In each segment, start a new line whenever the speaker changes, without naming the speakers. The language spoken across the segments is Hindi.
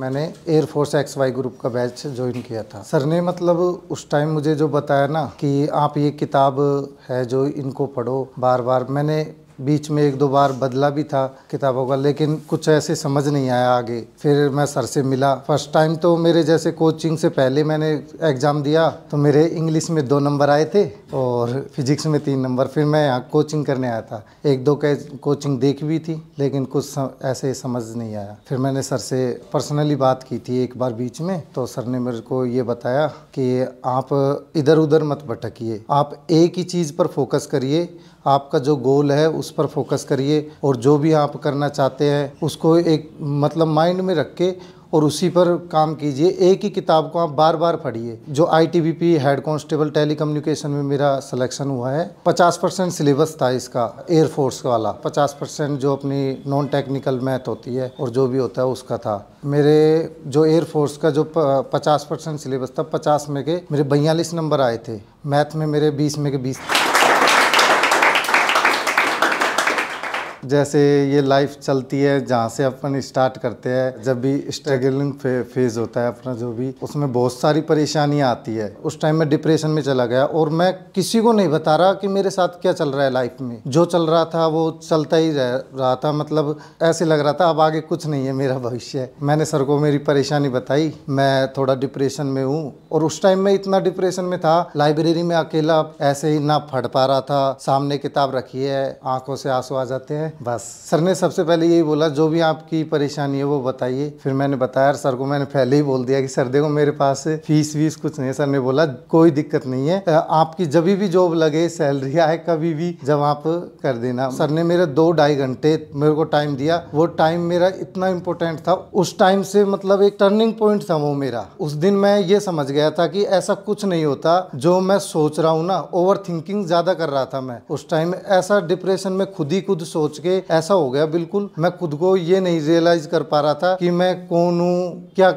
मैंने एयरफोर्स एक्स वाई ग्रुप का बैच ज्वाइन किया था सर ने मतलब उस टाइम मुझे जो बताया ना कि आप ये किताब है जो इनको पढ़ो बार बार मैंने बीच में एक दो बार बदला भी था किताबों का लेकिन कुछ ऐसे समझ नहीं आया आगे फिर मैं सर से मिला फर्स्ट टाइम तो मेरे जैसे कोचिंग से पहले मैंने एग्ज़ाम दिया तो मेरे इंग्लिश में दो नंबर आए थे और फिजिक्स में तीन नंबर फिर मैं यहाँ कोचिंग करने आया था एक दो के कोचिंग देखी भी थी लेकिन कुछ सम, ऐसे समझ नहीं आया फिर मैंने सर से पर्सनली बात की थी एक बार बीच में तो सर ने मेरे को ये बताया कि आप इधर उधर मत भटकिए आप एक ही चीज़ पर फोकस करिए आपका जो गोल है उस उस पर फोकस करिए और जो भी आप करना चाहते हैं उसको एक मतलब माइंड में रख के और उसी पर काम कीजिए एक ही किताब को आप बार बार पढ़िए जो पी हेड कॉन्स्टेबल टेलीकम्युनिकेशन में मेरा सिलेक्शन हुआ है 50 परसेंट सिलेबस था इसका एयरफोर्स वाला 50 परसेंट जो अपनी नॉन टेक्निकल मैथ होती है और जो भी होता है उसका था मेरे जो एयरफोर्स का जो 50 परसेंट सिलेबस था 50 में के मेरे बयालीस नंबर आए थे मैथ में मेरे बीस में के बीस जैसे ये लाइफ चलती है जहाँ से अपन स्टार्ट करते हैं जब भी स्ट्रगलिंग फे, फेज होता है अपना जो भी उसमें बहुत सारी परेशानियाँ आती है उस टाइम में डिप्रेशन में चला गया और मैं किसी को नहीं बता रहा कि मेरे साथ क्या चल रहा है लाइफ में जो चल रहा था वो चलता ही रह रहा था मतलब ऐसे लग रहा था अब आगे कुछ नहीं है मेरा भविष्य मैंने सर को मेरी परेशानी बताई मैं थोड़ा डिप्रेशन में हूँ और उस टाइम में इतना डिप्रेशन में था लाइब्रेरी में अकेला ऐसे ही ना फट पा रहा था सामने किताब रखी है आंखों से आंसू आ जाते हैं बस सर ने सबसे पहले यही बोला जो भी आपकी परेशानी है वो बताइए फिर मैंने बताया सर को मैंने पहले ही बोल दिया कि सर देखो मेरे पास फीस वीस कुछ नहीं सर ने बोला कोई दिक्कत नहीं है आपकी जब भी जॉब लगे सैलरी आए कभी भी जब आप कर देना सर ने मेरे दो ढाई घंटे मेरे को टाइम दिया वो टाइम मेरा इतना इम्पोर्टेंट था उस टाइम से मतलब एक टर्निंग पॉइंट था वो मेरा उस दिन मैं ये समझ गया था कि ऐसा कुछ नहीं होता जो मैं सोच रहा हूँ ना ओवर थिंकिंग ज्यादा कर रहा था मैं उस टाइम ऐसा डिप्रेशन में खुद ही खुद सोच के के ऐसा हो गया बिल्कुल मैं खुद को ये नहीं रियलाइज कर पा रहा था कि मैं कौन हूँ क्या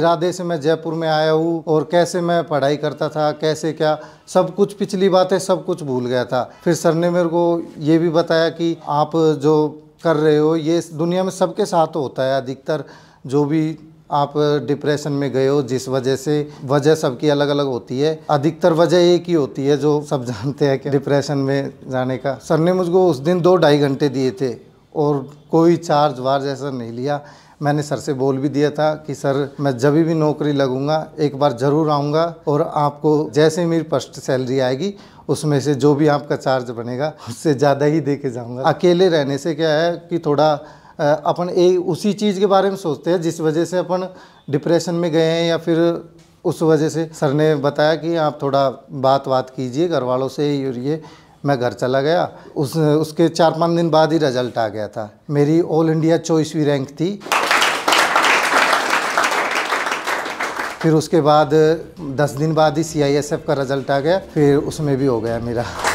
इरादे से मैं जयपुर में आया हूँ और कैसे मैं पढ़ाई करता था कैसे क्या सब कुछ पिछली बात है सब कुछ भूल गया था फिर सर ने मेरे को ये भी बताया कि आप जो कर रहे हो ये दुनिया में सबके साथ होता है अधिकतर जो भी आप डिप्रेशन में गए हो जिस वजह से वजह सबकी अलग अलग होती है अधिकतर वजह एक ही होती है जो सब जानते हैं कि डिप्रेशन में जाने का सर ने मुझको उस दिन दो ढाई घंटे दिए थे और कोई चार्ज वार्ज ऐसा नहीं लिया मैंने सर से बोल भी दिया था कि सर मैं जब भी नौकरी लगूंगा एक बार ज़रूर आऊँगा और आपको जैसे मेरी फर्स्ट सैलरी आएगी उसमें से जो भी आपका चार्ज बनेगा उससे ज़्यादा ही दे के जाऊँगा अकेले रहने से क्या है कि थोड़ा अपन ए उसी चीज़ के बारे में सोचते हैं जिस वजह से अपन डिप्रेशन में गए हैं या फिर उस वजह से सर ने बताया कि आप थोड़ा बात बात कीजिए घर वालों से और ये मैं घर चला गया उस उसके चार पाँच दिन बाद ही रिजल्ट आ गया था मेरी ऑल इंडिया चौबीसवीं रैंक थी फिर उसके बाद दस दिन बाद ही सी का रिज़ल्ट आ गया फिर उसमें भी हो गया मेरा